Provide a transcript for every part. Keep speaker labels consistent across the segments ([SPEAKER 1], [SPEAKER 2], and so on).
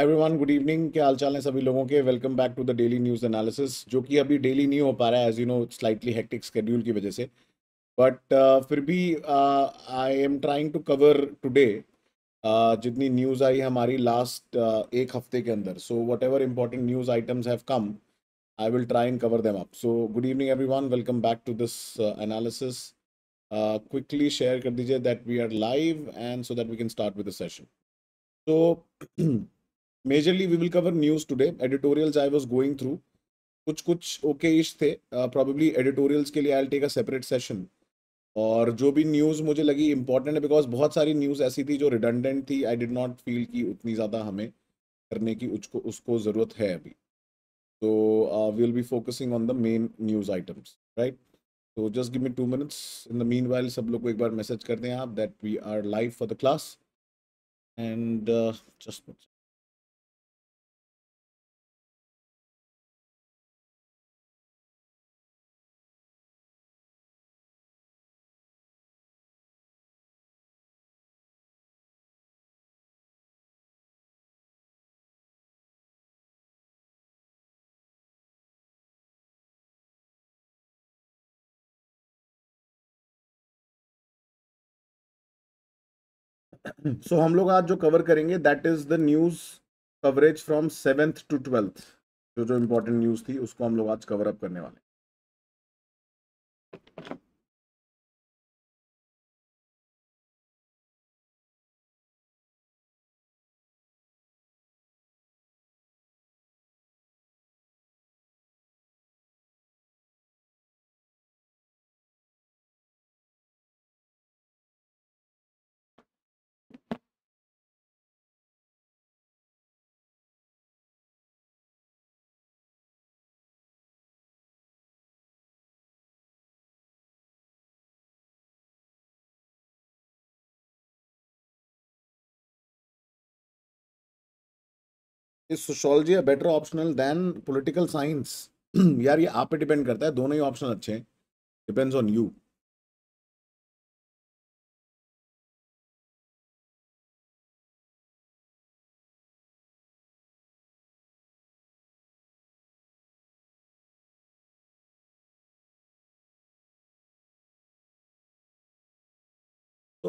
[SPEAKER 1] Everyone good evening क्या हाल चाल है सभी लोगों के welcome back to the daily
[SPEAKER 2] news analysis जो कि अभी डेली नहीं हो पा रहा है as you know slightly hectic schedule की वजह से बट uh, फिर भी I am trying to cover today जितनी न्यूज़ आई हमारी लास्ट uh, एक हफ्ते के अंदर so whatever important news items have come I will try and cover them up so good evening every one welcome back to this analysis quickly share कर दीजिए that we are live and so that we can start with the session तो majorly we will cover news today editorials I was going through कुछ कुछ okay इश थे probably uh, editorials के लिए I take a separate session और जो भी न्यूज़ मुझे लगी इंपॉर्टेंट है बिकॉज बहुत सारी न्यूज़ ऐसी थी जो रिडंडेंट थी आई डिड नॉट फील कि उतनी ज़्यादा हमें करने की उसको उसको ज़रूरत है अभी तो we will be focusing on the main news items right तो just give me two minutes in
[SPEAKER 1] the meanwhile सब लोग को एक बार मैसेज करते हैं आप that we are live for the class and just so हम लोग आज जो कवर
[SPEAKER 2] करेंगे that is the news coverage from seventh to twelfth जो जो इम्पोर्टेंट न्यूज
[SPEAKER 1] थी उसको हम लोग आज कवर अप करने वाले is sociology a better optional than political science यार ये आप पे डिपेंड करता है दोनों ही ऑप्शन अच्छे हैं डिपेंड्स ऑन यू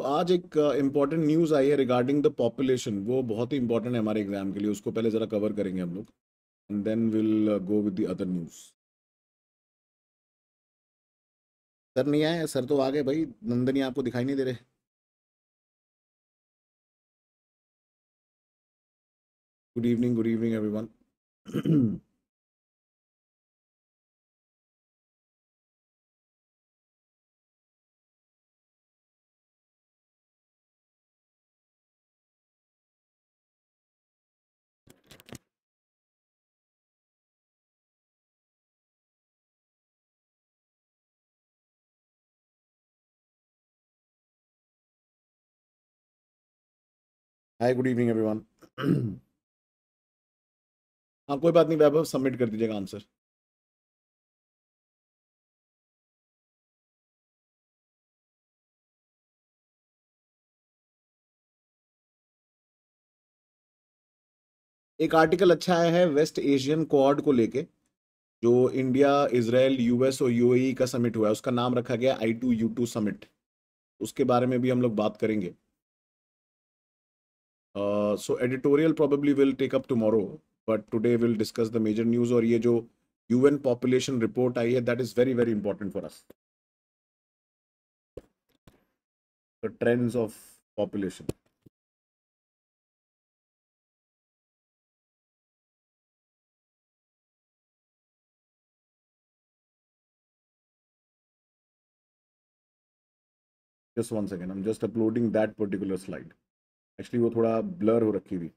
[SPEAKER 1] आज एक इम्पॉर्टेंट uh, न्यूज आई है रिगार्डिंग द पॉपुलेशन
[SPEAKER 2] वो बहुत ही इंपॉर्टेंट है हमारे एग्जाम के लिए उसको पहले जरा कवर करेंगे हम लोग and then will go with
[SPEAKER 1] the other news sir नहीं आए सर तो आ गए भाई नंदनी आपको दिखाई नहीं दे रहे good evening good evening everyone hi good evening everyone हाँ कोई बात नहीं वैभव सबमिट कर दीजिएगा आंसर एक आर्टिकल अच्छा आया है वेस्ट एशियन क्वाड को लेके
[SPEAKER 2] जो इंडिया इसराइल यूएस और यूएई e का समिट हुआ है उसका नाम रखा गया I two U two summit उसके बारे में भी हम लोग बात करेंगे Uh, so editorial probably will take up tomorrow, but today we'll discuss the major news Or, ये जो
[SPEAKER 1] UN population report that is very very important for us. The trends of population. Just one second, I'm just uploading that particular slide. Actually वो थोड़ा blur हो रखी हुई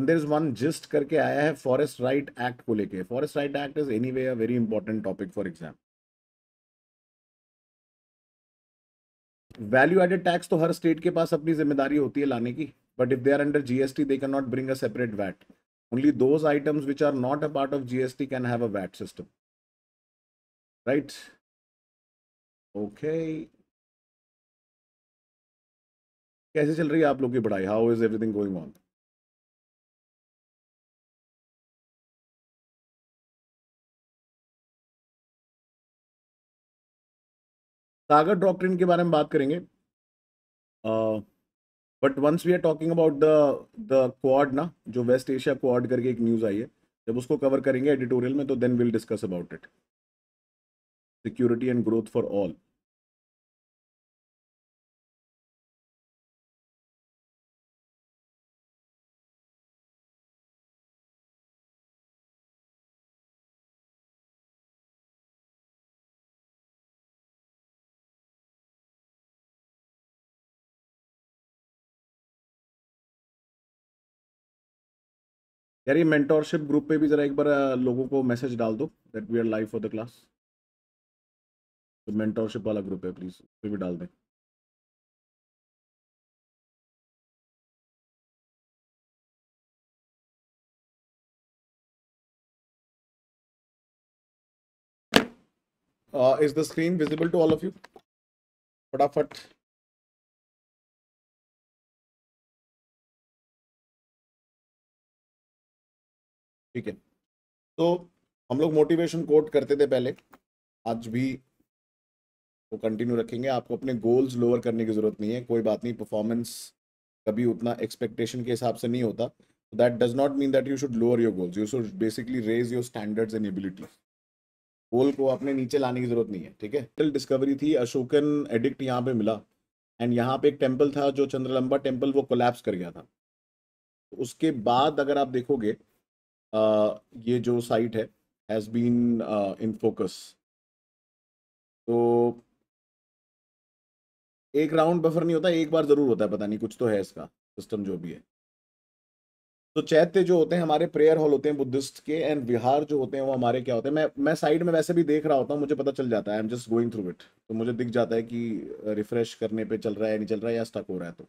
[SPEAKER 1] there is one gist करके आया है फॉरेस्ट
[SPEAKER 2] राइट एक्ट को लेके forest right act is anyway a very important topic for exam value added tax तो हर स्टेट के पास अपनी जिम्मेदारी होती है लाने की but if they are under GST they can not bring a separate VAT only those items which
[SPEAKER 1] are not a part of GST can have a VAT system right okay कैसे चल रही है आप लोग की पढ़ाई how is everything going on Sagar doctrine के बारे में बात करेंगे
[SPEAKER 2] but once we are talking about the the Quad ना जो वेस्ट एशिया क्वाड करके एक न्यूज़ आई है
[SPEAKER 1] जब उसको कवर करेंगे एडिटोरियल में तो then will discuss about it security and growth for all यार ये मेंटोरशिप ग्रुप पे भी ज़रा एक बार लोगों को मैसेज डाल दो that we are live for the class तो मेंटोरशिप वाला ग्रुप है प्लीज़ उस पर भी डाल दें is the screen visible to all of you फटाफट ठीक है तो हम लोग मोटिवेशन कोट करते थे पहले आज भी
[SPEAKER 2] वो कंटिन्यू रखेंगे आपको अपने गोल्स लोअर करने की ज़रूरत नहीं है कोई बात नहीं परफॉर्मेंस कभी उतना एक्सपेक्टेशन के हिसाब से नहीं होता that does not mean that you should lower your goals you should basically raise your standards and abilities goal को अपने नीचे लाने की जरूरत नहीं है ठीक है टल डिस्कवरी थी अशोकन एडिक्ट यहाँ पे मिला एंड यहाँ पे एक टेम्पल था जो चंद्रलंबा टेम्पल वो कोलैप्स कर गया था उसके बाद अगर आप देखोगे ये जो साइट है हैज़ बीन इन फोकस तो एक राउंड बफर नहीं होता एक बार ज़रूर होता है पता नहीं कुछ तो है इसका सिस्टम जो भी है तो चैत्य जो होते हैं हमारे प्रेयर हॉल होते हैं बुद्धिस्ट के एंड विहार जो होते हैं वो हमारे क्या होते हैं मैं मैं साइड में वैसे भी देख रहा होता हूँ मुझे पता चल जाता है I am just going through it तो मुझे दिख जाता है कि रिफ्रेश करने पे चल रहा है नहीं चल रहा है या स्टक हो रहा है तो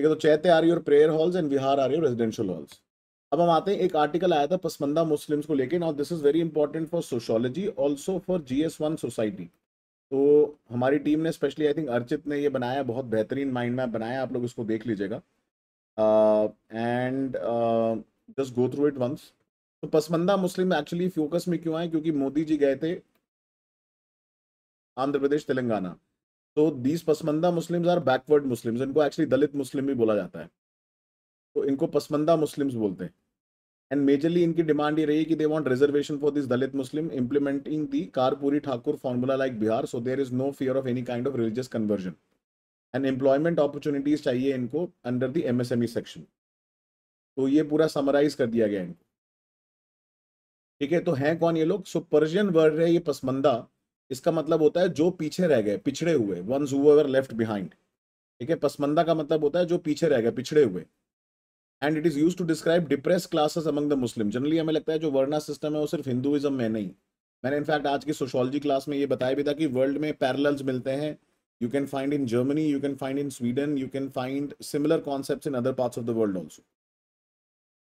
[SPEAKER 2] ठीक है तो chaitya are your prayer halls and vihara are your residential halls अब हम आते हैं एक आर्टिकल आया था पसमंदा मुस्लिम्स को लेकर now this is very important for sociology also for G S one society तो हमारी टीम ने स्पेशली आई थिंक अर्चित ने ये बनाया बहुत बेहतरीन माइंड मैप बनाया आप लोग इसको देख लीजिएगा and just go through it once तो पसमंदा मुस्लिम एक्चुअली फोकस में क्यों आए क्योंकि मोदी जी गए थे आंध्र प्रदेश तेलंगाना तो these Pasmanda Muslims are backward Muslims इनको एक्चुअली दलित मुस्लिम भी बोला जाता है तो इनको पसमंदा मुस्लिम्स बोलते हैं एंड मेजरली इनकी डिमांड ये रही कि they want reservation for this Dalit Muslim implementing the Karpoori Thakur formula like Bihar so there is no fear of any kind of religious conversion and employment opportunities चाहिए इनको अंडर द एमएसएमई सेक्शन तो ये पूरा summarise कर दिया गया इनको ठीक है तो हैं कौन ये लोग सो पर्शियन वर्ड है ये पसमंदा इसका मतलब होता है जो पीछे रह गए पिछड़े हुए वंस हुएवर लेफ्ट बिहाइंड ठीक है पसमंदा का मतलब होता है जो पीछे रह गए पिछड़े हुए and it is use to describe depress classes among the Muslim generally हमें लगता है जो वर्णा सिस्टम है वो सिर्फ हिंदुइज्म में नहीं मैंने इनफैक्ट आज की सोशोलॉजी क्लास में ये बताया भी था कि वर्ल्ड में पैरल्स मिलते हैं you can find in Germany you can find in Sweden you can find similar concept in other part of the world also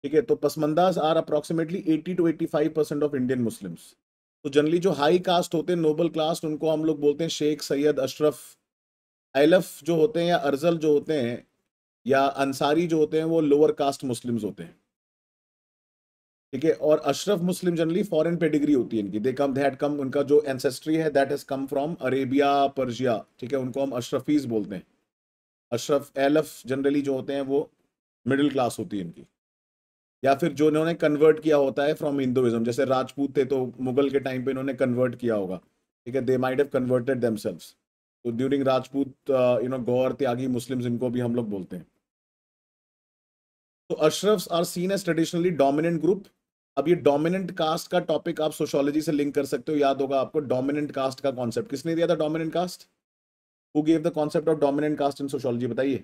[SPEAKER 2] ठीक है तो Pasmandas are approximately eighty to eighty five percent of Indian Muslims तो generally जो high caste होते हैं Nobel cast उनको हम लोग बोलते हैं शेख सैयद अशरफ एलफ जो होते हैं या अर्जल जो होते हैं या अंसारी जो होते हैं वो लोअर कास्ट मुस्लिम्स होते हैं ठीक है और Ashraf Muslim generally foreign pedigree होती है इनकी दे कम दैट कम उनका जो एंसेस्ट्री है that is come from Arabia Persia ठीक है उनको हम अशरफीज बोलते हैं अशरफ एलफ जनरली जो होते हैं वो मिडिल क्लास होती है इनकी या फिर जो इन्होंने कन्वर्ट किया होता है फ्रॉम हिंदुइज्म जैसे राजपूत थे तो मुगल के टाइम पे इन्होंने कन्वर्ट किया होगा ठीक है they might have converted themselves तो during Rajput you uh, know Gaur Tyagi Muslims इनको भी हम लोग बोलते हैं तो Ashrafs are seen as traditionally dominant group अब ये डोमिनेंट कास्ट का टॉपिक आप सोशोलॉजी से लिंक कर सकते हो याद होगा आपको
[SPEAKER 1] डोमिनेंट कास्ट का कॉन्सेप्ट किसने दिया था dominant caste who gave the concept of dominant caste in sociology बताइए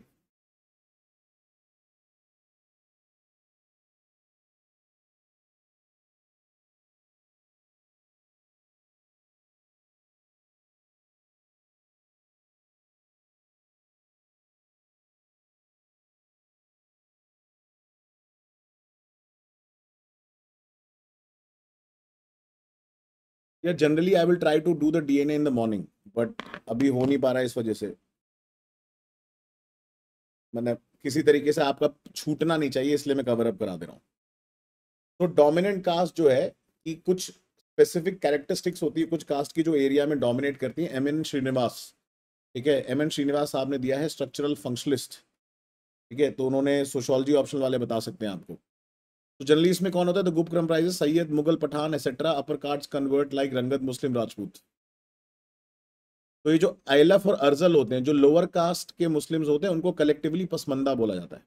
[SPEAKER 1] या generally I will try to do the DNA in the morning but अभी हो नहीं पा रहा है इस वजह से
[SPEAKER 2] मैंने किसी तरीके से आपका छूटना नहीं चाहिए इसलिए मैं कवर अप करा दे रहा हूँ तो डोमिनेंट कास्ट जो है कि कुछ स्पेसिफिक कैरेक्टरिस्टिक्स होती है कुछ कास्ट की जो एरिया में डोमिनेट करती है एम एन श्रीनिवास ठीक है एम एन श्रीनिवास साहब ने दिया है स्ट्रक्चरल फंक्शनलिस्ट ठीक है तो उन्होंने सोशोलॉजी ऑप्शन वाले बता सकते हैं आपको तो जनरली इसमें कौन होता है तो गुप्त क्रम प्राइजेस Syed Mughal Pathan etcetera upper card convert like Rangat Muslim Rajput तो ये जो आइलफ और अर्जल होते हैं जो लोअर कास्ट के मुस्लिम्स होते हैं उनको कलेक्टिवली पसमंदा बोला जाता है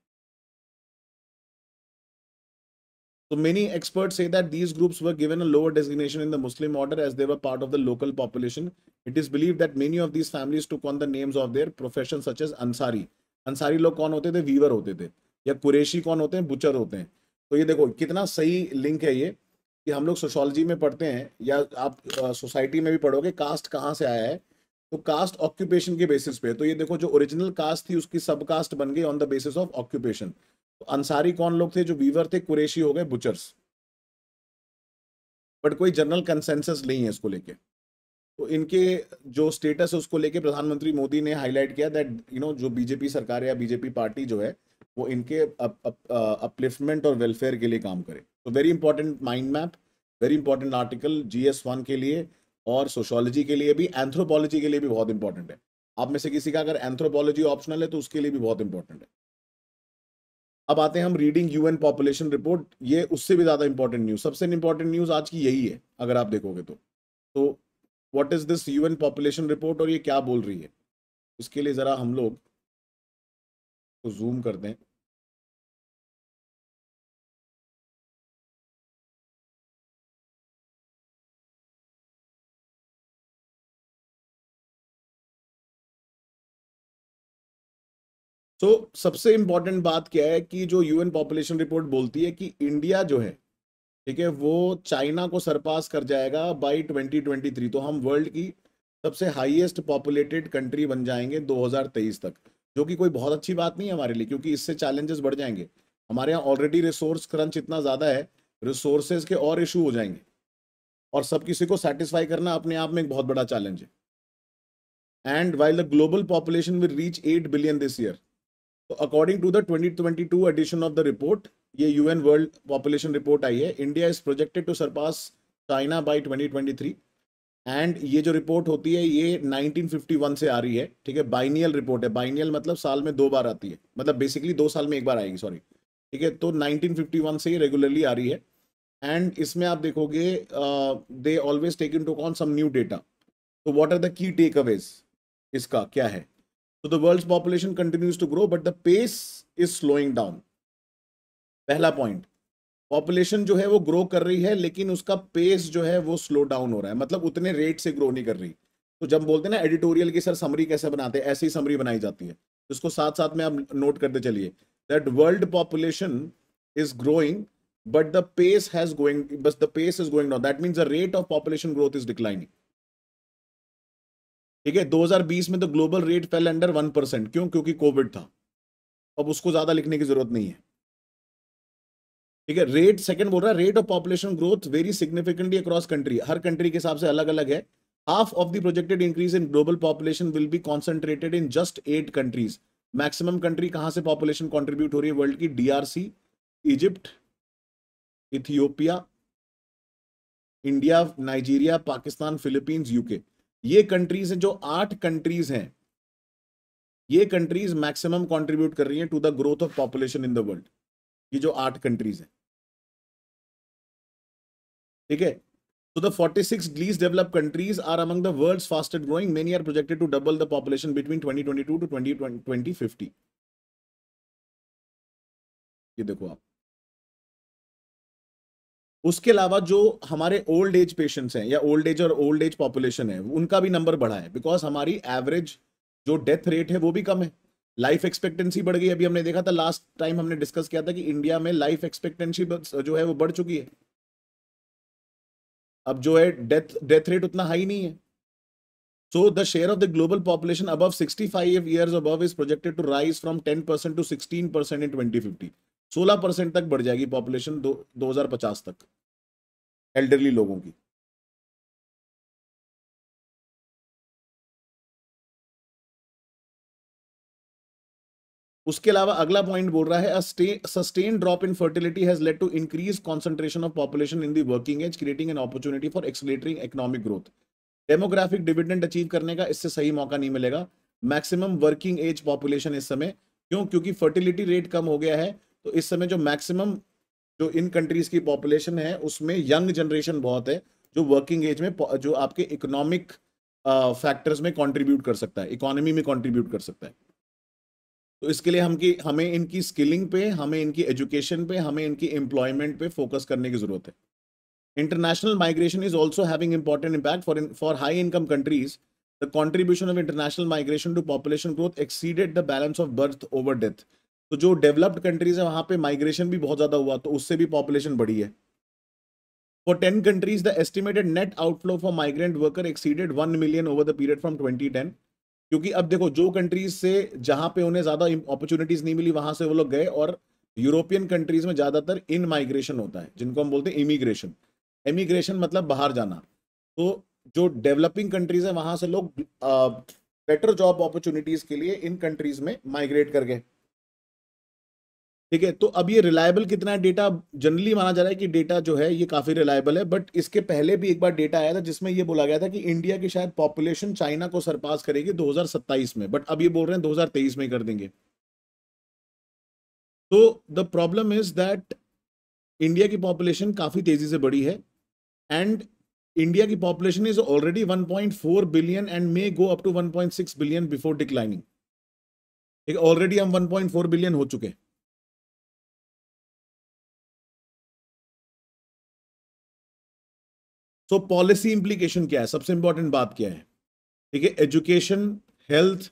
[SPEAKER 2] तो many expert say that these groups were given a lower designation in the Muslim order as they were part of the local population it is believe that many of these families took on the names of their profession such as Ansari Ansari लोग कौन होते थे Weaver होते थे या कुरेशी कौन होते हैं बुचर होते हैं तो ये देखो कितना सही लिंक है ये कि हम लोग सोशोलॉजी में पढ़ते हैं या आप सोसाइटी में भी पढ़ोगे कास्ट कहाँ से आया है तो कास्ट ऑक्यूपेशन के बेसिस पे तो ये देखो जो ओरिजिनल कास्ट थी उसकी सब कास्ट बन गई on the basis of occupation तो अंसारी कौन लोग थे जो वीवर थे कुरेशी हो गए बुचर्स बट कोई जनरल कंसेंसस नहीं है इसको लेके तो इनके जो स्टेटस है उसको लेके प्रधानमंत्री मोदी ने हाईलाइट किया दैट यू नो जो बीजेपी सरकार या बीजेपी पार्टी जो है वो इनके अपलिफ्टमेंट और वेलफेयर के लिए काम करे तो very important mind map very important article G S one के लिए और सोशोलॉजी के लिए भी एंथ्रोपोलॉजी के लिए भी बहुत इंपॉर्टेंट है आप में से किसी का अगर एंथ्रोपोलॉजी ऑप्शनल है तो उसके लिए भी बहुत इंपॉर्टेंट है अब आते हैं हम रीडिंग यूएन पॉपुलेशन रिपोर्ट ये उससे भी ज़्यादा इंपॉर्टेंट न्यूज़ सबसे इंपॉर्टेंट न्यूज़ आज की यही है अगर आप देखोगे तो तो
[SPEAKER 1] what is this UN population report और ये क्या बोल रही है उसके लिए ज़रा हम लोग को जूम कर दें तो सबसे इंपॉर्टेंट बात क्या है कि जो यूएन पॉपुलेशन रिपोर्ट बोलती है कि इंडिया
[SPEAKER 2] जो है ठीक है वो चाइना को सरपास कर जाएगा बाय 2023 तो हम वर्ल्ड की सबसे हाईएस्ट पॉपुलेटेड कंट्री बन जाएंगे 2023 तक जो कि कोई बहुत अच्छी बात नहीं है हमारे लिए क्योंकि इससे चैलेंजेस बढ़ जाएंगे हमारे यहाँ ऑलरेडी रिसोर्स क्रंच इतना ज़्यादा है रिसोर्सेज के और इशू हो जाएंगे और सब किसी को सेटिस्फाई करना अपने आप में एक बहुत बड़ा चैलेंज है and while the global population will reach eight billion this year तो according to the 2022 edition of the report ये यूएन वर्ल्ड पॉपुलेशन रिपोर्ट आई है India is projected to surpass China by 2023 and ये जो report होती है ये 1951 से आ रही है ठीक है बाइनियल रिपोर्ट है बाइनियल मतलब साल में दो बार आती है मतलब बेसिकली दो साल में एक बार आएगी सॉरी ठीक है तो 1951 से ये रेगुलरली आ रही है एंड इसमें आप देखोगे they always take into con some new data तो what are the key takeaways इसका क्या है तो the world population continues to grow but the pace is slowing down पहला पॉइंट पॉपुलेशन जो है वो ग्रो कर रही है लेकिन उसका पेस जो है वो स्लो डाउन हो रहा है मतलब उतने रेट से ग्रो नहीं कर रही तो जब बोलते हैं ना एडिटोरियल की सर समरी कैसे बनाते हैं ऐसी समरी बनाई जाती है इसको साथ साथ में आप नोट करते चलिए that world population is growing but the pace has going बस the pace is going down that means the rate of population growth is declining ठीक है 2020 में तो global rate fell under one percent क्यों क्योंकि Covid था अब उसको ज्यादा लिखने की जरूरत नहीं है ठीक है रेट सेकंड बोल रहा है rate of population growth very significantly across country हर कंट्री के हिसाब से अलग अलग है half of the projected increase in global population will be concentrated in just eight countries maximum country कहाँ से पॉपुलेशन कॉन्ट्रीब्यूट हो रही है वर्ल्ड की DRC Egypt Ethiopia India Nigeria Pakistan Philippines UK ये कंट्रीज हैं जो आठ कंट्रीज हैं ये कंट्रीज मैक्सिमम कंट्रीब्यूट कर रही हैं to the growth of population in the world ये जो आठ कंट्रीज हैं ठीक है So the 46 least developed countries are among the world's fastest growing. Many are projected to double the population to 2022 twenty fifty
[SPEAKER 1] ये देखो आप उसके अलावा जो हमारे ओल्ड एज पेशेंट्स हैं या ओल्ड एज और ओल्ड एज पॉपुलेशन
[SPEAKER 2] है उनका भी नंबर बढ़ा है बिकॉज हमारी एवरेज जो डेथ रेट है वो भी कम है लाइफ एक्सपेक्टेंसी बढ़ गई अभी हमने देखा था लास्ट टाइम हमने डिस्कस किया था कि इंडिया में लाइफ एक्सपेक्टेंसी जो है वो बढ़ चुकी है अब जो है डेथ डेथ रेट उतना हाई नहीं है so the share of the global population above sixty five years above is projected to rise from ten percent to sixteen percent in twenty fifty सोलह परसेंट तक बढ़ जाएगी पॉपुलेशन दो
[SPEAKER 1] हज़ार पचास तक एल्डरली लोगों की उसके अलावा अगला पॉइंट बोल रहा है sustain drop in fertility has led to increase
[SPEAKER 2] concentration of population in the working age creating an opportunity for accelerating economic growth demographic dividend achieve करने का इससे सही मौका नहीं मिलेगा मैक्सिमम वर्किंग एज पॉपुलेशन इस समय क्यों क्योंकि फर्टिलिटी रेट कम हो गया है तो इस समय जो मैक्सिमम जो इन कंट्रीज की पॉपुलेशन है उसमें यंग जनरेशन बहुत है जो वर्किंग एज में जो आपके इकोनॉमिक फैक्टर्स में कंट्रीब्यूट कर सकता है इकोनॉमी में कंट्रीब्यूट कर सकता है तो इसके लिए हम की हमें इनकी स्किलिंग पे हमें इनकी एजुकेशन पे हमें इनकी एम्प्लॉयमेंट पे फोकस करने की जरूरत है international migration is also having important impact for for high income countries the contribution of international migration to population growth exceeded the balance of birth over death तो जो डेवलप्ड कंट्रीज है वहां पर माइग्रेशन भी बहुत ज्यादा हुआ तो उससे भी पॉपुलेशन बढ़ी है for ten countries the estimated net outflow for migrant worker exceeded one million over the period from twenty ten क्योंकि अब देखो जो कंट्रीज से जहां पे उन्हें ज्यादा अपॉर्चुनिटीज नहीं मिली वहां से वो लोग गए और यूरोपियन कंट्रीज में ज्यादातर इन माइग्रेशन होता है जिनको हम बोलते हैं इमिग्रेशन इमिग्रेशन मतलब बाहर जाना तो जो डेवलपिंग कंट्रीज है वहां से लोग बेटर जॉब अपॉर्चुनिटीज के लिए इन कंट्रीज में माइग्रेट कर गए ठीक है तो अब ये रिलायबल कितना है डेटा जनरली माना जा रहा है कि डेटा जो है ये काफ़ी रिलायबल है बट इसके पहले भी एक बार डेटा आया था जिसमें ये बोला गया था कि इंडिया की शायद पॉपुलेशन चाइना को सरपास करेगी दो में बट अब ये बोल रहे हैं दो में कर देंगे तो the problem is that India की पॉपुलेशन काफ़ी तेज़ी से बढ़ी है एंड इंडिया की population is already 1.4 billion and may go up to 1.6 billion before declining
[SPEAKER 1] already हम 1.4 बिलियन हो चुके हैं तो पॉलिसी इंप्लीकेशन क्या है सबसे इंपॉर्टेंट
[SPEAKER 2] बात क्या है ठीक है एजुकेशन हेल्थ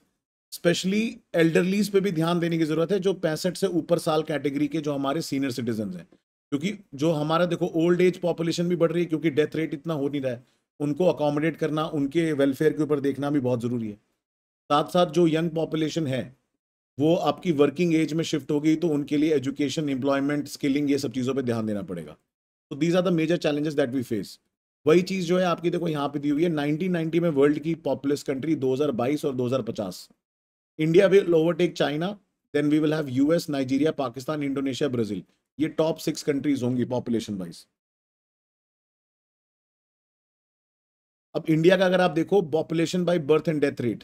[SPEAKER 2] स्पेशली एल्डरलीज पे भी ध्यान देने की जरूरत है जो पैंसठ से ऊपर साल कैटेगरी के जो हमारे सीनियर सिटीजन हैं क्योंकि जो हमारा देखो ओल्ड एज पॉपुलेशन भी बढ़ रही है क्योंकि डेथ रेट इतना हो नहीं रहा है उनको अकोमोडेट करना उनके वेलफेयर के ऊपर देखना भी बहुत ज़रूरी है साथ साथ जो यंग पॉपुलेशन है वो आपकी वर्किंग एज में शिफ्ट होगी तो उनके लिए एजुकेशन एम्प्लॉयमेंट स्किलिंग ये सब चीज़ों पर ध्यान देना पड़ेगा तो these are the major challenges that we face वही चीज जो है आपकी देखो यहाँ पे दी हुई है 1990 में वर्ल्ड की पॉपुलस कंट्री 2022 और 2050 India will overtake China then we will have US Nigeria Pakistan Indonesia Brazil ये टॉप सिक्स कंट्रीज होंगी पॉपुलेशन वाइज अब इंडिया का अगर आप देखो population by birth and death rate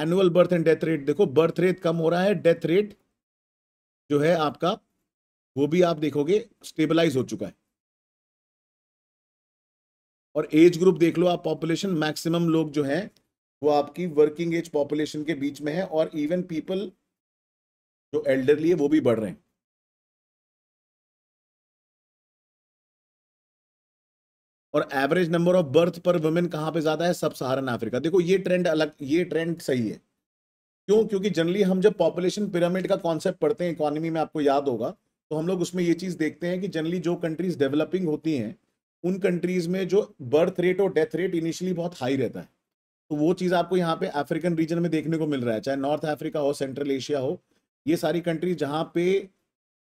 [SPEAKER 2] annual birth and death rate देखो birth rate कम हो रहा है डेथ रेट जो है आपका वो भी आप देखोगे स्टेबलाइज हो चुका है और एज ग्रुप देख लो आप पॉपुलेशन मैक्सिमम लोग जो हैं वो आपकी वर्किंग एज पॉपुलेशन के बीच में है और इवन पीपल
[SPEAKER 1] जो एल्डरली है वो भी बढ़ रहे हैं और average number of birth per women कहाँ पे ज़्यादा है सब
[SPEAKER 2] सहारन अफ्रीका देखो ये ट्रेंड अलग ये ट्रेंड सही है क्यों क्योंकि जनरली हम जब पॉपुलेशन पिरामिड का कॉन्सेप्ट पढ़ते हैं इकोनॉमी में आपको याद होगा तो हम लोग उसमें ये चीज़ देखते हैं कि जनरली जो कंट्रीज डेवलपिंग होती हैं उन कंट्रीज में जो बर्थ रेट और डेथ रेट इनिशियली बहुत हाई रहता है तो वो चीज़ आपको यहाँ पे अफ्रीकन रीजन में देखने को मिल रहा है चाहे नॉर्थ अफ्रीका हो सेंट्रल एशिया हो ये सारी कंट्री जहाँ पे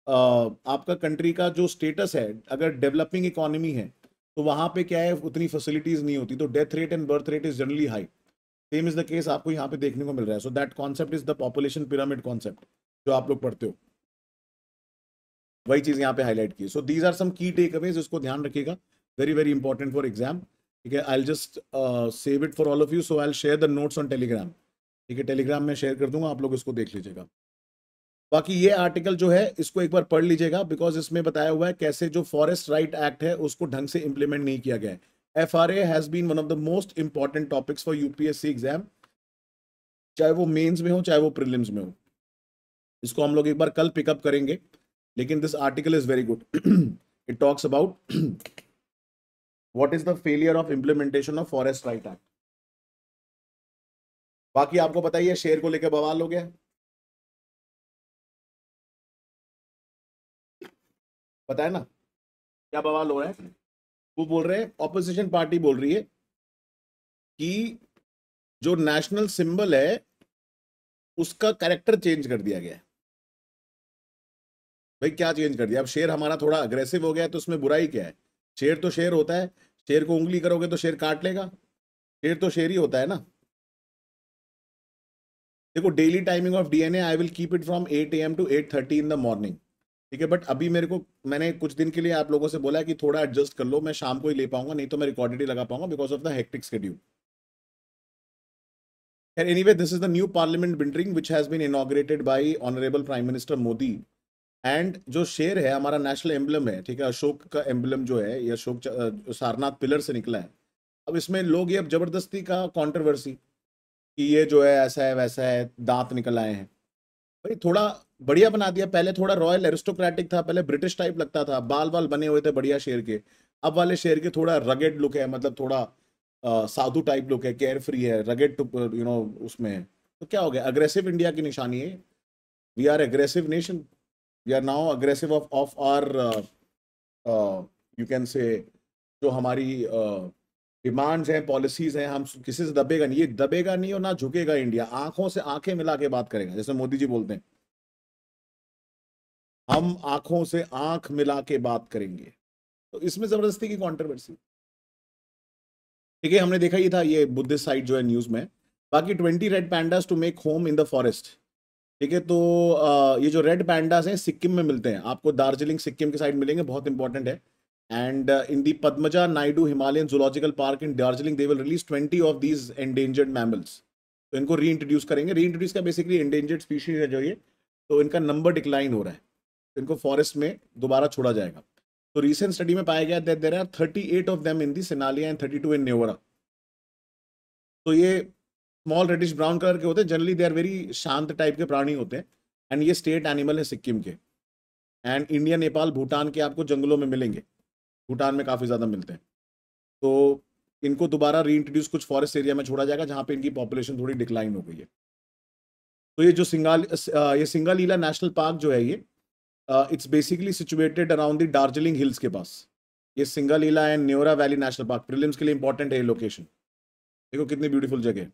[SPEAKER 2] आ, आपका कंट्री का जो स्टेटस है अगर डेवलपिंग इकोनॉमी है तो वहाँ पे क्या है उतनी फैसिलिटीज़ नहीं होती तो death rate and birth rate is generally high same is the case आपको यहाँ पे देखने को मिल रहा है so that concept is the population pyramid concept जो आप लोग पढ़ते हो वही चीज़ यहाँ पे हाईलाइट की सो दीज आर सम की टेक अवेज इसको ध्यान रखिएगा very very important for exam ठीक है I just save it for all of you so I share the notes on Telegram ठीक है टेलीग्राम में शेयर कर दूंगा आप लोग इसको देख लीजिएगा बाकी ये आर्टिकल जो है इसको एक बार पढ़ लीजिएगा बिकॉज इसमें बताया हुआ है कैसे जो फॉरेस्ट राइट एक्ट है उसको ढंग से इम्प्लीमेंट नहीं किया गया है F R A has been one of the most important topics for UPSC exam चाहे वो मेंस में हो चाहे वो प्रिलिम्स में हो इसको हम लोग एक बार कल पिकअप करेंगे लेकिन this article is very good it talks about what is the failure of implementation of forest right act
[SPEAKER 1] बाकी आपको बताइए शेर को लेकर बवाल हो गया पता है ना क्या बवाल हो रहा है वो बोल रहे हैं ऑपोजिशन पार्टी बोल रही है
[SPEAKER 2] कि जो नेशनल सिंबल है उसका कैरेक्टर चेंज कर दिया गया है भाई क्या चेंज कर दिया अब शेर हमारा थोड़ा अग्रेसिव हो गया है तो उसमें बुराई क्या है शेर तो शेर होता है शेर को उंगली करोगे तो शेर काट लेगा शेर तो शेर ही होता है ना देखो daily timing of DNA I will keep it from 8 am to 8:30 in the morning ठीक है बट अभी मेरे को मैंने कुछ दिन के लिए आप लोगों से बोला कि थोड़ा एडजस्ट कर लो मैं शाम को ही ले पाऊंगा नहीं तो मैं रिकॉर्डेड ही लगा पाऊंगा because of the hectic schedule anyway this is the new parliament building which has been inaugurated by honourable prime minister Modi and जो शेर है हमारा नेशनल एम्बलम है ठीक है अशोक का एम्बलम जो है ये अशोक सारनाथ पिलर से निकला है अब इसमें लोग ये अब जबरदस्ती का कंट्रोवर्सी कि ये जो है ऐसा है वैसा है दांत निकल आए हैं भाई थोड़ा बढ़िया बना दिया पहले थोड़ा रॉयल एरिस्टोक्रेटिक था पहले ब्रिटिश टाइप लगता था बाल बाल बने हुए थे बढ़िया शेर के अब वाले शेर के थोड़ा रगेड लुक है मतलब थोड़ा साधु टाइप लुक है केयर फ्री है रगेड यू नो उसमें है तो क्या हो गया अग्रेसिव इंडिया की निशानी है we are aggressive nation we are now aggressive of of or you can say जो हमारी डिमांड्स uh, हैं पॉलिसीज हैं हम किसी से दबेगा नहीं ये दबेगा नहीं और ना झुकेगा इंडिया आंखों से आंखें मिला के बात करेगा जैसे मोदी जी बोलते हैं हम आंखों से आंख मिला के बात करेंगे तो इसमें जबरदस्ती की कॉन्ट्रोवर्सी ठीक है हमने देखा ये था ये बुद्धिस्ट साइट जो है न्यूज में बाकी twenty red pandas to make home in the forest ठीक है तो आ, ये जो रेड पैंडास हैं सिक्किम में मिलते हैं आपको दार्जिलिंग सिक्किम के साइड मिलेंगे बहुत इंपॉर्टेंट है and in the Padmaja Naidu Himalayan zoological park in Darjeeling they will release twenty of these endangered mammals तो इनको री इंट्रोड्यूस करेंगे री इंट्रोड्यूस का बेसिकली एंडेंजर्ड स्पीशीज है जो ये तो इनका नंबर डिक्लाइन हो रहा है तो इनको फॉरेस्ट में दोबारा छोड़ा जाएगा तो रिसेंट स्टडी में पाया गया there are thirty eight of them in the Singalila and thirty two in Neora तो ये स्मॉल रेडिश ब्राउन कलर के होते हैं जनरली दे आर वेरी शांत टाइप के प्राणी होते हैं एंड ये स्टेट एनिमल है सिक्किम के एंड इंडिया नेपाल भूटान के आपको जंगलों में मिलेंगे भूटान में काफ़ी ज़्यादा मिलते हैं तो इनको दोबारा री इंट्रोड्यूस कुछ फॉरेस्ट एरिया में छोड़ा जाएगा जहाँ पे इनकी पॉपुलेशन थोड़ी डिक्लाइन हो गई है तो ये जो सिंगाल ये सिंगालीला नेशनल पार्क जो है ये it's basically situated around the Darjeeling hills के पास ये Singalila and Neora valley national park prelims के लिए इंपॉर्टेंट है ये लोकेशन देखो कितनी ब्यूटीफुल जगह है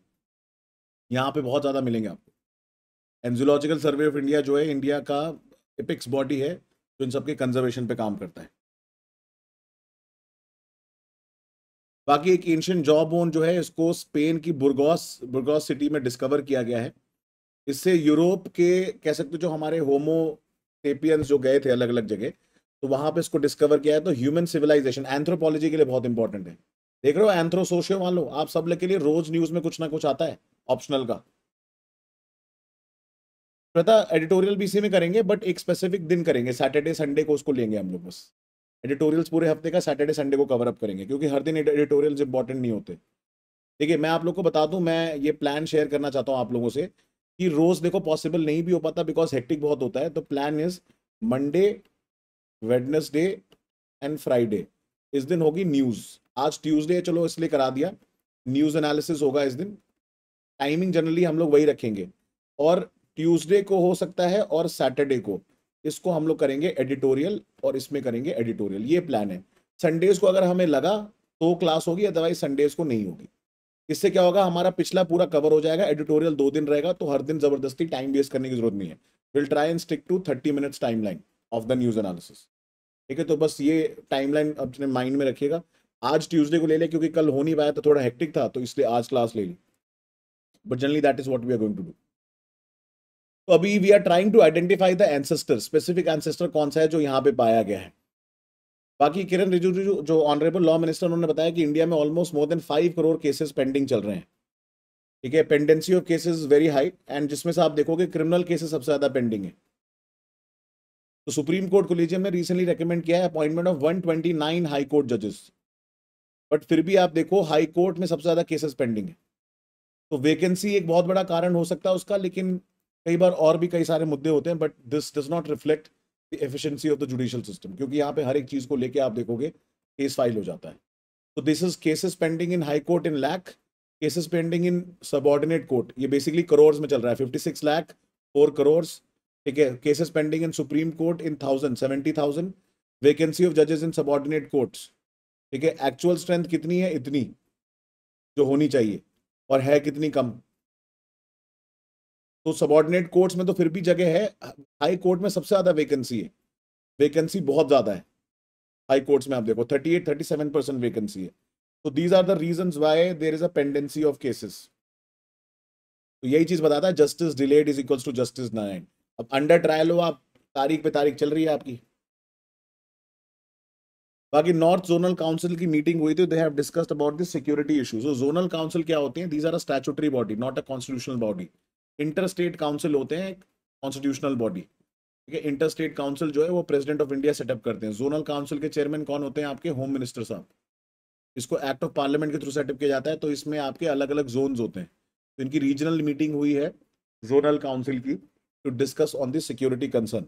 [SPEAKER 2] यहाँ पे बहुत ज़्यादा मिलेंगे आपको एनजियोलॉजिकल सर्वे ऑफ इंडिया जो है इंडिया का एपिक्स बॉडी है जो इन सबके कंजर्वेशन पे काम करता है बाकी एक एंशियन जॉब बोन जो है इसको स्पेन की बुरगॉस बुरगॉस सिटी में डिस्कवर किया गया है इससे यूरोप के कह सकते हो जो हमारे होमो सेपियंस जो गए थे अलग अलग जगह तो वहां पे इसको डिस्कवर किया है तो ह्यूमन सिविलाइजेशन एंथ्रोपोलॉजी के लिए बहुत इंपॉर्टेंट है देख रहे हो एंथ्रोसोशियो मान लो आप सब लोग के लिए रोज न्यूज में कुछ ना कुछ आता है ऑप्शनल का प्रता एडिटोरियल भी इसी में करेंगे बट एक स्पेसिफिक दिन करेंगे सैटरडे संडे को उसको लेंगे हम लोग बस एडिटोरियल्स पूरे हफ्ते का सैटरडे संडे को कवर अप करेंगे क्योंकि हर दिन एडिटोरियल्स इंपॉर्टेंट नहीं होते ठीक है मैं आप लोग को बता दूं मैं ये प्लान शेयर करना चाहता हूँ आप लोगों से कि रोज़ देखो पॉसिबल नहीं भी हो पाता बिकॉज हेक्टिक बहुत होता है तो plan is Monday Wednesday and Friday इस दिन होगी न्यूज़ आज ट्यूजडे चलो इसलिए करा दिया न्यूज़ एनालिसिस होगा इस दिन टाइमिंग जनरली हम लोग वही रखेंगे और ट्यूसडे को हो सकता है और सैटरडे को इसको हम लोग करेंगे एडिटोरियल और इसमें करेंगे एडिटोरियल ये प्लान है संडेज को अगर हमें लगा तो क्लास होगी अदरवाइज संडेज को नहीं होगी इससे क्या होगा हमारा पिछला पूरा कवर हो जाएगा एडिटोरियल दो दिन रहेगा तो हर दिन जबरदस्ती टाइम वेस्ट करने की जरूरत नहीं है will try and stick to thirty minutes timeline of the news analysis ठीक है तो बस ये टाइम लाइन अपने माइंड में रखिएगा आज ट्यूजडे को ले लें क्योंकि कल हो नहीं पाया तो थोड़ा हेक्टिक था तो इसलिए आज क्लास ले ली but generally that is what we are going to do तो अभी we are trying to identify the ancestor specific ancestor कौन सा है जो यहाँ पे पाया गया है बाकी किरण रिजिजू जो ऑनरेबल लॉ मिनिस्टर उन्होंने बताया कि इंडिया में almost more than five crore cases pending चल रहे हैं ठीक है pendency of cases very high and जिसमें से आप देखोगे क्रिमिनल केसेस सबसे ज़्यादा पेंडिंग है तो सुप्रीम कोर्ट को लीजिए ने रिसेंटली रिकमेंड किया है अपॉइंटमेंट ऑफ 129 हाई कोर्ट जजेस बट फिर भी आप देखो हाई कोर्ट में सबसे ज़्यादा केसेस पेंडिंग है तो वेकेंसी एक बहुत बड़ा कारण हो सकता है उसका लेकिन कई बार और भी कई सारे मुद्दे होते हैं but this does not reflect the efficiency of the judicial system क्योंकि यहाँ पे हर एक चीज़ को लेके आप देखोगे केस फाइल हो जाता है तो this is cases pending in high court in lakh cases pending in subordinate court ये बेसिकली करोर्स में चल रहा है fifty six lakh four crores ठीक है cases pending in supreme court in thousand seventy thousand vacancy of जजेस इन सबॉर्डिनेट कोर्ट्स ठीक है एक्चुअल स्ट्रेंथ कितनी है इतनी जो होनी चाहिए और है कितनी कम तो सबॉर्डिनेट कोर्ट्स में तो फिर भी जगह है हाई कोर्ट में सबसे ज्यादा वैकेंसी है वैकेंसी बहुत ज्यादा है हाई कोर्ट्स में आप देखो 38 37 परसेंट वैकेंसी है तो these are the reason why there is a pendency of cases तो यही चीज बताता है justice delayed is equals to justice नाइन अब अंडर ट्रायल हो आप तारीख पे तारीख चल रही है आपकी बाकी नॉर्थ जोनल काउंसिल की मीटिंग हुई थी they have discussed about this security issues so zonal council क्या होते हैं these are a statutory body not a constitutional body inter state council होते हैं कॉन्स्टिट्यूशनल बॉडी ठीक है इंटर स्टेट काउंसिल जो है वो प्रेसिडेंट ऑफ इंडिया सेटअप करते हैं जोनल काउंसिल के चेयरमैन कौन होते हैं आपके होम मिनिस्टर साहब इसको एक्ट ऑफ पार्लियामेंट के थ्रू सेटअप किया जाता है तो इसमें आपके अलग अलग जोन होते हैं तो इनकी रीजनल मीटिंग हुई है जोनल काउंसिल की to discuss on this security concern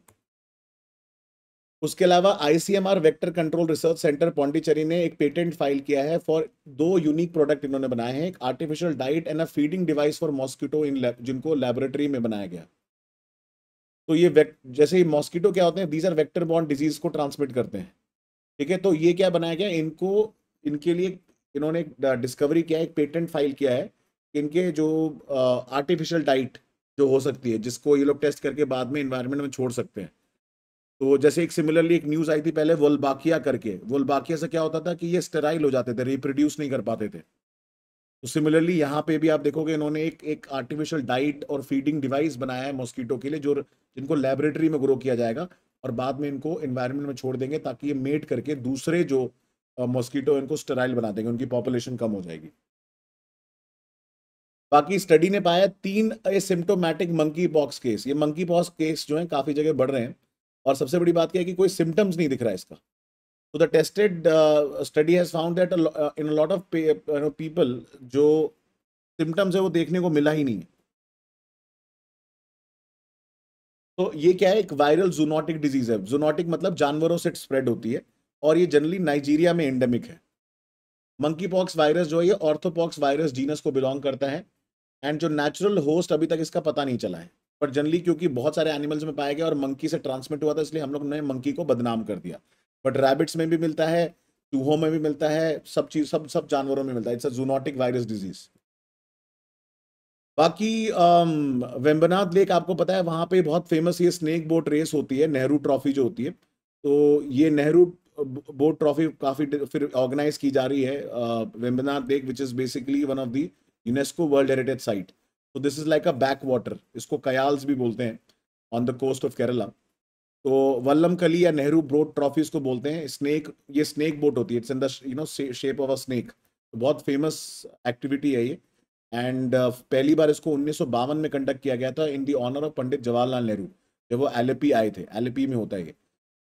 [SPEAKER 2] उसके अलावा ICMR vector control research centre Pondicherry ने एक पेटेंट फाइल किया है फॉर दो यूनिक प्रोडक्ट इन्होंने बनाए हैं एक artificial diet and a feeding device for mosquito इन जिनको लेबोरेटरी में बनाया गया तो ये जैसे मॉस्किटो क्या होते हैं दीज आर वैक्टर बॉन्ड डिजीज को ट्रांसमिट करते हैं ठीक है तो ये क्या बनाया गया इनको इनके लिए इन्होंने डिस्कवरी किया एक पेटेंट फाइल किया है इनके जो आर्टिफिशियल डाइट जो हो सकती है जिसको ये लोग टेस्ट करके बाद में इन्वायरमेंट में छोड़ सकते हैं तो जैसे एक सिमिलरली एक न्यूज आई थी पहले वोलबाकिया करके वोल्बाकिया से क्या होता था कि ये स्टेराइल हो जाते थे रिप्रोड्यूस नहीं कर पाते थे तो सिमिलरली यहाँ पे भी आप देखोगे इन्होंने एक एक आर्टिफिशियल डाइट और फीडिंग डिवाइस बनाया है मॉस्किटो के लिए जो जिनको लेबोरेटरी में ग्रो किया जाएगा और बाद में इनको इन्वायरमेंट में छोड़ देंगे ताकि ये मेट करके दूसरे जो मॉस्किटो इनको स्टेराइल बना देंगे उनकी पॉपुलेशन कम हो जाएगी बाकी स्टडी ने पाया तीन एसिम्टोमेटिक मंकी पॉक्स केस ये मंकी पॉक्स केस जो है काफ़ी जगह बढ़ रहे हैं और सबसे बड़ी बात क्या है कि कोई सिम्टम्स नहीं दिख रहा है इसका तो the tested study has found that in a lot of people जो सिम्टम्स है वो देखने को मिला ही नहीं है तो ये क्या है एक वायरल जूनोटिक डिजीज है जूनोटिक मतलब जानवरों से स्प्रेड होती है और ये जनरली नाइजीरिया में एंडेमिक है मंकी पॉक्स वायरस जो है ये ऑर्थोपॉक्स वायरस जीनस को बिलोंग करता है एंड जो नेचुरल होस्ट अभी तक इसका पता नहीं चला है पर जनरली क्योंकि बहुत सारे एनिमल्स में पाया गया और मंकी से ट्रांसमिट हुआ था इसलिए हम लोग ने मंकी को बदनाम कर दिया बट रैबिट्स में भी मिलता है चूहों में भी मिलता है सब चीज सब सब जानवरों में मिलता है it's a zoonotic virus disease बाकी um, वेम्बनाथ लेक आपको पता है वहां पे बहुत फेमस ये स्नेक बोट रेस होती है नेहरू ट्रॉफी जो होती है तो ये नेहरू बोट ट्रॉफी काफ़ी फिर ऑर्गेनाइज की जा रही है uh, Vembanad lake which is basically one of the UNESCO world heritage site तो this is like a backwater इसको कयाल्स भी बोलते हैं on the coast of Kerala तो वल्लम कली या नेहरू ब्रोट ट्रॉफी इसको बोलते हैं स्नेक ये स्नेक बोट होती है it's in the you know shape of a snake बहुत फेमस एक्टिविटी है ये एंड uh, पहली बार इसको उन्नीस में कंडक्ट किया गया था in the honour of Pandit Jawaharlal Nehru जब वो एलेपी आए थे एलेपी में होता है ये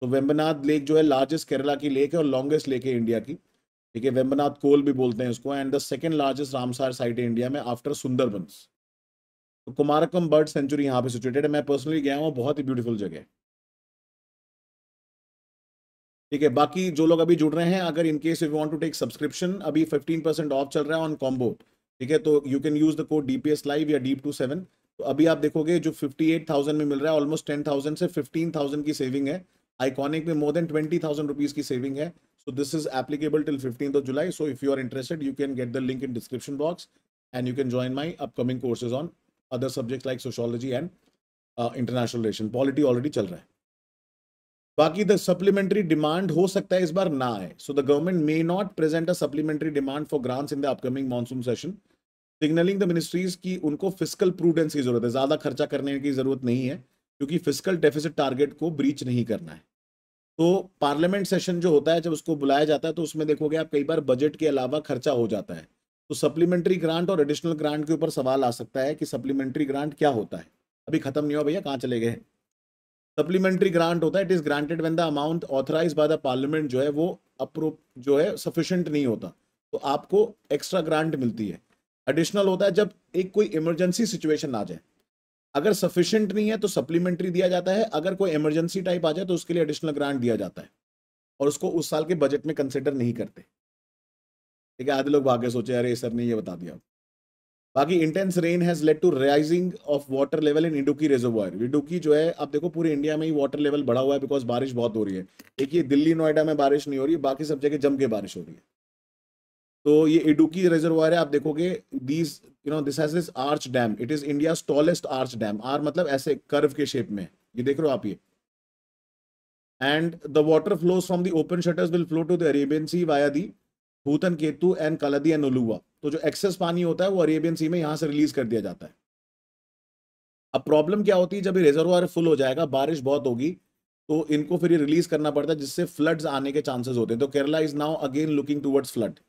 [SPEAKER 2] तो वेम्बनाथ लेक जो है लार्जेस्ट केरला की लेक है और लॉन्गेस्ट लेक है इंडिया की ठीक है वेम्बनाथ कोल भी बोलते हैं उसको and the second largest Ramsar site है इंडिया में आफ्टर सुंदरबंस तो कुमारकम बर्ड सेंचुरी यहाँ पे सिचुएटेड है मैं पर्सनली गया हूँ बहुत ही ब्यूटीफुल जगह ठीक है बाकी जो लोग अभी जुड़ रहे हैं अगर in case if want to take subscription अभी 15 परसेंट ऑफ चल रहा है ऑन कॉम्बो ठीक है तो you can use the code DPS live या डीप टू सेवन तो अभी आप देखोगे जो थाउजेंड में मिल रहा है ऑलमोस्ट थाउजेंड से थाउजेंड की सेविंग है आइकॉनिक में मोर देन थाउजेंड रुपीज की सेविंग है so this is applicable till fifteen of July so if you are interested you can get the link in description box and you can join my upcoming courses on other subjects like sociology and international relation polity already चल रहा है बाकी the supplementary demand हो सकता है इस बार ना आए so the government may not present a supplementary demand for grants in the upcoming monsoon session signalling the ministries की उनको फिजिकल प्रूडेंस की जरूरत है ज्यादा खर्चा करने की जरूरत नहीं है क्योंकि फिजिकल डेफिसिट टारगेट को ब्रीच नहीं करना है तो पार्लियामेंट सेशन जो होता है जब उसको बुलाया जाता है तो उसमें देखोगे आप कई बार बजट के अलावा खर्चा हो जाता है तो सप्लीमेंट्री ग्रांट और एडिशनल ग्रांट के ऊपर सवाल आ सकता है कि सप्लीमेंट्री ग्रांट क्या होता है अभी खत्म नहीं हुआ भैया कहाँ चले गए सप्लीमेंट्री ग्रांट होता है it is granted when the amount authorise by the parliament जो है वो अप्रो जो है सफिशेंट नहीं होता तो आपको एक्स्ट्रा ग्रांट मिलती है एडिशनल होता है जब एक कोई इमरजेंसी सिचुएशन आ जाए अगर सफिशेंट नहीं है तो सप्लीमेंट्री दिया जाता है अगर कोई इमरजेंसी टाइप आ जाए तो उसके लिए एडिशनल ग्रांट दिया जाता है और उसको उस साल के बजट में कंसिडर नहीं करते ठीक है आधे लोग भाग के सोचे अरे सर ने ये बता दिया बाकी intense rain has led to rising of water level in Idukki reservoir Idukki जो है आप देखो पूरे इंडिया में ही वाटर लेवल बढ़ा हुआ है बिकॉज बारिश बहुत हो रही है एक ये दिल्ली नोएडा में बारिश नहीं हो रही बाकी सब जगह जम के बारिश हो रही है तो ये इडुकी रिजर्वायर है आप देखोगे these you know this has this arch dam it is India tallest arch dam are मतलब ऐसे कर्व के शेप में ये देख रहे हो आप ये and the water flows from the open shutters will flow to the Arabian sea via the Bhoothathankettu and Kalady and Aluva तो जो एक्सेस पानी होता है वो अरेबियन सी में यहाँ से रिलीज कर दिया जाता है अब प्रॉब्लम क्या होती है जब रिजर्वर फुल हो जाएगा बारिश बहुत होगी तो इनको फिर ये रिलीज करना पड़ता है जिससे फ्लड्स आने के चांसेस होते हैं तो Kerala is now again looking towards flood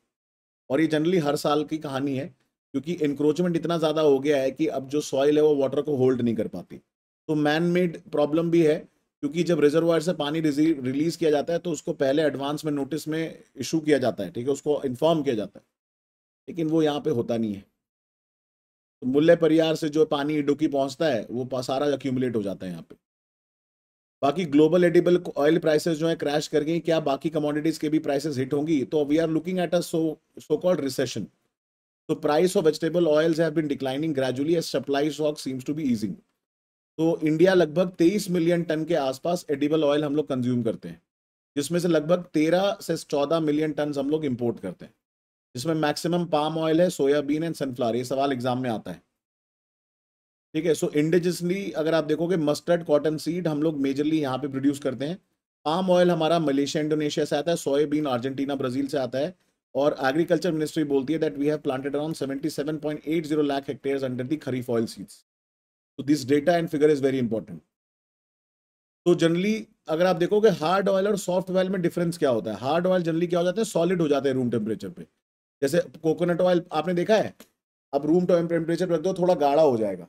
[SPEAKER 2] और ये जनरली हर साल की कहानी है क्योंकि इंक्रोचमेंट इतना ज़्यादा हो गया है कि अब जो सॉइल है वो वाटर को होल्ड नहीं कर पाती तो मैन मेड प्रॉब्लम भी है क्योंकि जब रिजर्वायर से पानी रिलीज किया जाता है तो उसको पहले एडवांस में नोटिस में इशू किया जाता है ठीक है उसको इन्फॉर्म किया जाता है लेकिन वो यहाँ पे होता नहीं है तो मुल्ले परियार से जो पानी इडुकी पहुँचता है वो सारा अक्यूमुलेट हो जाता है यहाँ पे बाकी ग्लोबल एडिबल ऑयल प्राइसेस जो है क्रैश कर गई क्या बाकी कमोडिटीज के भी प्राइसेस हिट होंगी तो we are looking at a so so called recession तो price of vegetable oils have been declining gradually as supply stock seems to be easing तो इंडिया लगभग 23 मिलियन टन के आसपास एडिबल ऑयल हम लोग consume करते हैं जिसमें से लगभग 13 से 14 मिलियन टन हम लोग इम्पोर्ट करते हैं जिसमें मैक्सिमम पाम ऑयल है सोयाबीन एंड सनफ्लावर ये सवाल एग्जाम में आता है ठीक है सो इंडिजिनली अगर आप देखोगे मस्टर्ड कॉटन सीड हम लोग मेजरली यहाँ पे प्रोड्यूस करते हैं पाम ऑयल हमारा मलेशिया इंडोनेशिया से आता है सोयाबीन अर्जेंटीना ब्राजील से आता है और एग्रीकल्चर मिनिस्ट्री बोलती है that we have planted around seventy seven point eight zero lakh hectare under the kharif oil seeds तो this data and figure is very important तो जनरली अगर आप देखोगे हार्ड ऑयल और सॉफ्ट ऑयल में डिफरेंस क्या होता है हार्ड ऑयल जनरली क्या हो जाता है सॉलिड हो जाते हैं रूम टेम्परेचर पे जैसे कोकोनट ऑयल आपने देखा है आप रूम टेम्परेचर रख दो थोड़ा गाढ़ा हो जाएगा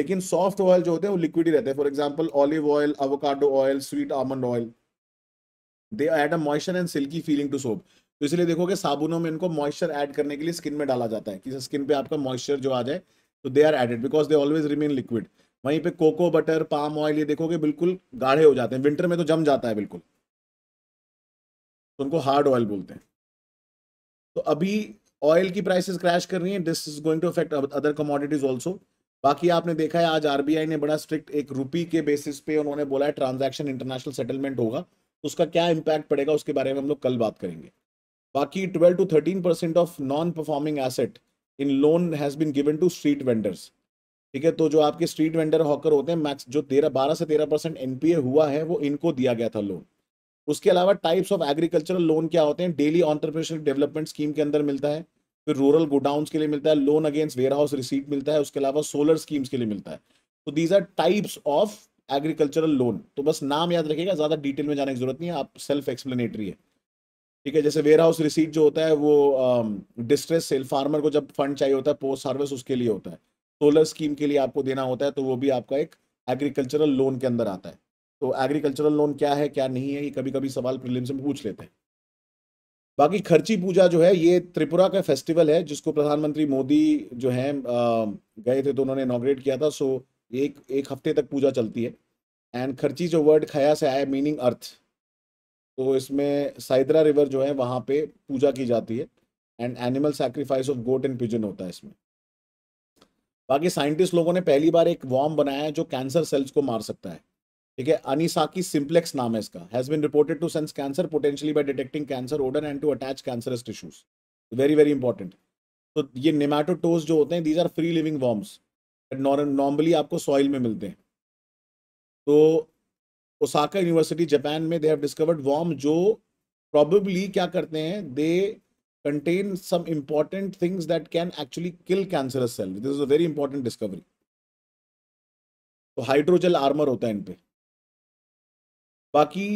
[SPEAKER 2] लेकिन सॉफ्ट ऑयल जो होते हैं वो लिक्विड ही रहते हैं for example olive oil avocado oil sweet almond oil they add a moisture and silky feeling to soap तो इसलिए देखोगे साबुनों में इनको मॉइस्चर ऐड करने के लिए स्किन में डाला जाता है कि स्किन पे आपका मॉइस्चर जो आ जाए तो they are added because they always remain liquid वहीं पे कोको बटर पाम ऑयल ये देखोगे बिल्कुल गाढ़े हो जाते हैं विंटर में तो जम जाता है बिल्कुल तो उनको हार्ड ऑयल बोलते हैं तो अभी ऑयल की प्राइसेस क्रैश कर रही हैं this is going to affect other commodities also बाकी आपने देखा है आज आरबीआई ने बड़ा स्ट्रिक्ट एक रुपी के बेसिस पे उन्होंने बोला है ट्रांजेक्शन इंटरनेशनल सेटलमेंट होगा तो उसका क्या इम्पैक्ट पड़ेगा उसके बारे में हम लोग कल बात करेंगे बाकी twelve to thirteen percent of non performing asset in loan has been given to street vendors ठीक है तो जो आपके स्ट्रीट वेंडर हॉकर होते हैं मैक्स जो तेरह बारह से तेरह परसेंट एन हुआ है वो इनको दिया गया था लोन उसके अलावा टाइप्स ऑफ एग्रीकल्चरल लोन क्या होते हैं डेली ऑन्टरप्रेनर डेवलपमेंट स्कीम के अंदर मिलता है फिर रूरल गोडाउंस के लिए मिलता है loan against warehouse receipt मिलता है उसके अलावा सोलर स्कीम्स के लिए मिलता है तो these are types of agricultural loan तो बस नाम याद रखेगा ज़्यादा डिटेल में जाने की जरूरत नहीं है आप सेल्फ एक्सप्लेनेटरी है ठीक है जैसे वेयर हाउस रिसीट जो होता है वो डिस्ट्रेस सेल फार्मर को जब फंड चाहिए होता है पोस्ट सर्विस उसके लिए होता है सोलर स्कीम के लिए आपको देना होता है तो वो भी आपका एक एग्रीकल्चरल लोन के अंदर आता है तो एग्रीकल्चरल लोन क्या है क्या नहीं है ये कभी कभी सवाल प्रिलिम्स से पूछ लेते हैं बाकी खर्ची पूजा जो है ये त्रिपुरा का फेस्टिवल है जिसको प्रधानमंत्री मोदी जो है um, गए थे तो उन्होंने इनाग्रेट किया था सो एक एक हफ्ते तक पूजा चलती है एंड खर्ची जो वर्ड खया से आया मीनिंग अर्थ तो इसमें साइदरा रिवर जो है वहाँ पे पूजा की जाती है and animal sacrifice of goat and pigeon होता है इसमें बाकी साइंटिस्ट लोगों ने पहली बार एक वॉर्म बनाया है जो कैंसर सेल्स को मार सकता है ठीक है अनिसाकी सिम्प्लेक्स नाम है इसका has been reported to sense cancer potentially by detecting cancer odour and to attach cancerous tissues very very important तो ये निमाटोटोज जो होते हैं these are free living worms normally आपको सॉइल में मिलते हैं तो ओसाका यूनिवर्सिटी जापान में दे हैव डिस्कवर्ड वॉर्म जो प्रॉबली क्या करते हैं they contain some important things that can actually kill cancerous cell this is a very important discovery तो हाइड्रोजेल आर्मर होता है इन पे बाकी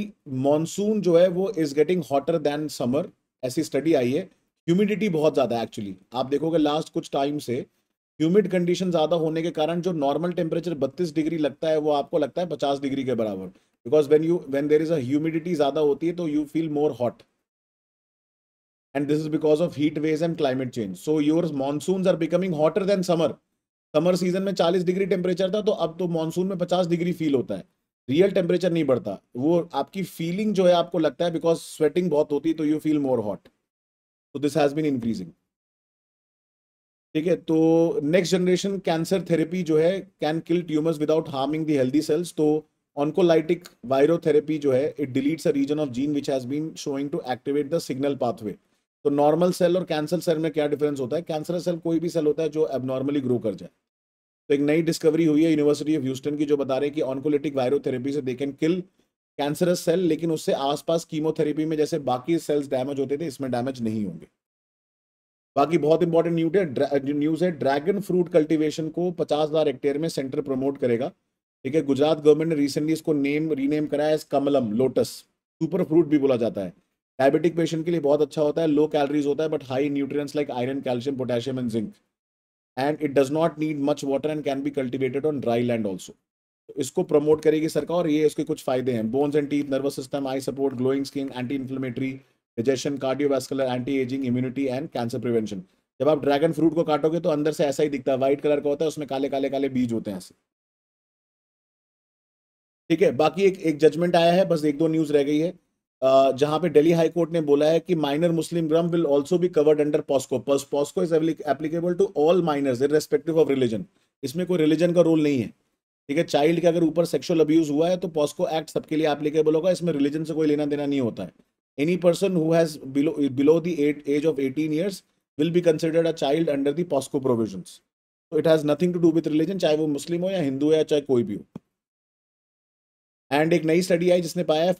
[SPEAKER 2] मॉनसून जो है वो is getting hotter than summer ऐसी स्टडी आई है ह्यूमिडिटी बहुत ज़्यादा है एक्चुअली आप देखोगे लास्ट कुछ टाइम से ह्यूमिड कंडीशन ज़्यादा होने के कारण जो नॉर्मल टेम्परेचर बत्तीस डिग्री लगता है वो आपको लगता है पचास डिग्री के बराबर because when you when there is humidity ज़्यादा होती है तो you feel more hot and this is because of heat waves and climate change so your monsoon are becoming hotter than summer summer season में 40 degree temperature था तो अब तो monsoon में 50 डिग्री फील होता है रियल टेम्परेचर नहीं बढ़ता वो आपकी फीलिंग जो है आपको लगता है बिकॉज स्वेटिंग बहुत होती है तो यू फील मोर हॉट तो दिस हैज बीन इंक्रीजिंग ठीक है तो नेक्स्ट जनरेशन कैंसर थेरेपी जो है can kill tumours without harming the healthy cells तो ऑनकोलाइटिक वायरोथेरेपी जो है it deletes a region of gene which has been showing to activate the signal pathway तो normal cell और cancer cell में क्या difference होता है कैंसर सेल कोई भी सेल होता है जो एबनॉर्मली ग्रो कर जाए तो एक नई डिस्कवरी हुई है यूनिवर्सिटी ऑफ ह्यूस्टन की जो बता रहे हैं कि ऑनकोलिटिक वायरोथेरेपी से they can kill cancerous cell लेकिन उससे आसपास कीमोथेरेपी में जैसे बाकी सेल्स डैमेज होते थे इसमें डैमेज नहीं होंगे बाकी बहुत इंपॉर्टेंट न्यूज है न्यूज है ड्रैगन फ्रूट कल्टीवेशन को पचास हजार हेक्टेयर में सेंटर प्रमोट करेगा ठीक है गुजरात गवर्नमेंट ने रिसेंटली इसको नेम रीनेम कराया as Kamalam lotus super fruit भी बोला जाता है डायबिटिक पेशेंट के लिए बहुत अच्छा होता है लो कैलोरीज होता है but high nutrients like iron calcium potassium and zinc and it does not need much water and can be cultivated on dry land also इसको प्रमोट करेगी सरकार और ये इसके कुछ फायदे हैं bones and teeth nervous system eye support glowing skin anti inflammatory digestion cardiovascular anti ageing immunity and cancer prevention जब आप ड्रैगन फ्रूट को काटोगे तो अंदर से ऐसा ही दिखता है व्हाइट कलर का होता है उसमें काले काले काले बीज होते हैं ऐसे ठीक है बाकी एक एक जजमेंट आया है बस एक दो न्यूज रह गई है जहां पे दिल्ली हाई कोर्ट ने बोला है कि minor Muslim girl will also be covered under POCSO POCSO is applicable to all minors irrespective of religion इसमें कोई रिलीजन का रोल नहीं है ठीक है चाइल्ड के अगर ऊपर सेक्सुअल अब्यूज हुआ है तो पॉस्को एक्ट सबके लिए एप्लीकेबल होगा इसमें रिलीजन से कोई लेना देना नहीं होता है any person who has below below the age, age of 18 years will be considered a child under the POSCO provisions. So it has nothing to do with religion, चाहे वो मुस्लिम हो या हिंदू हो या चाहे कोई भी हो एंड एक नई स्टडी आई जिसने पाया है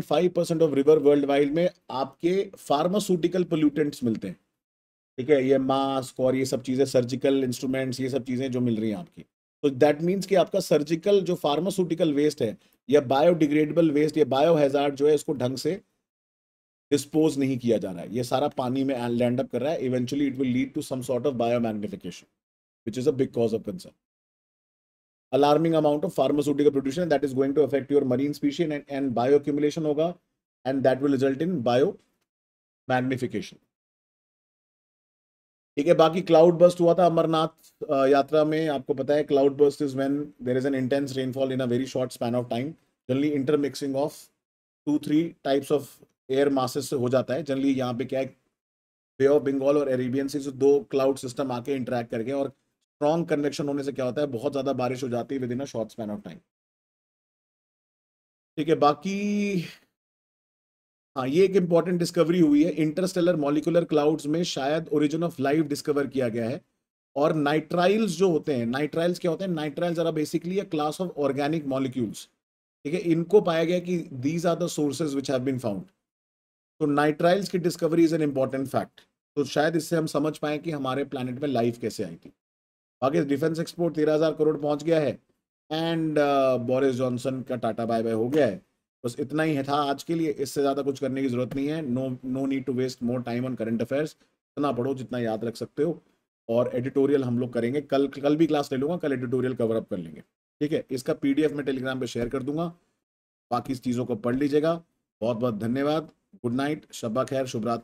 [SPEAKER 2] five percent of river worldwide में आपके फार्मास्यूटिकल पोल्यूटेंट्स मिलते हैं ठीक है ये मास्क और ये सब चीज़ें सर्जिकल इंस्ट्रूमेंट्स ये सब चीज़ें जो मिल रही हैं आपकी तो दैट मीन्स कि आपका सर्जिकल जो फार्मास्यूटिकल वेस्ट है या बायोडिग्रेडेबल वेस्ट या बायो हैजार्ड जो है इसको ढंग से डिस्पोज नहीं किया जा रहा है ये सारा पानी में लैंड अप कर रहा है eventually it will lead to some sort of biomagnification which is a big cause of concern alarming amount of pharmaceutical production that is going to affect your marine species and and bioaccumulation होगा and that will result in biomagnification ठीक है बाकी cloud burst हुआ था अमरनाथ यात्रा में आपको पता है cloud burst is when there is an intense rainfall in a very short span of time generally intermixing of two three types of air masses से हो जाता है जनरली यहाँ पे क्या है बे ऑफ बंगाल और अरेबियन से दो क्लाउड सिस्टम आके इंटरेक्ट करके और स्ट्रॉन्ग कन्वेक्शन होने से क्या होता है बहुत ज़्यादा बारिश हो जाती है within a short span of time ठीक है बाकी हाँ ये एक इंपॉर्टेंट डिस्कवरी हुई है इंटरस्टेलर मॉलिकुलर क्लाउड्स में शायद ओरिजिन ऑफ लाइफ डिस्कवर किया गया है और नाइट्राइल्स जो होते हैं नाइट्राइल्स क्या होते हैं नाइट्राइल्स जरा basically a class of organic molecules ठीक है इनको पाया गया कि these are the sources which have been found तो नाइट्राइल्स की discovery is an important fact तो शायद इससे हम समझ पाए कि हमारे प्लानट में लाइफ कैसे आई थी बाकी डिफेंस एक्सपोर्ट तेरह हज़ार करोड़ पहुंच गया है एंड बोरिस जॉनसन का टाटा बाय बाय हो गया है बस इतना ही है था आज के लिए इससे ज़्यादा कुछ करने की ज़रूरत नहीं है no no need to waste more time on current affairs इतना पढ़ो जितना याद रख सकते हो और एडिटोरियल हम लोग करेंगे कल कल भी क्लास ले लूंगा कल एडिटोरियल कवर अप कर लेंगे ठीक है इसका पीडीएफ मैं टेलीग्राम पे शेयर कर
[SPEAKER 1] दूंगा बाकी चीज़ों को पढ़ लीजिएगा बहुत बहुत धन्यवाद गुड नाइट शब्बा खैर शुभ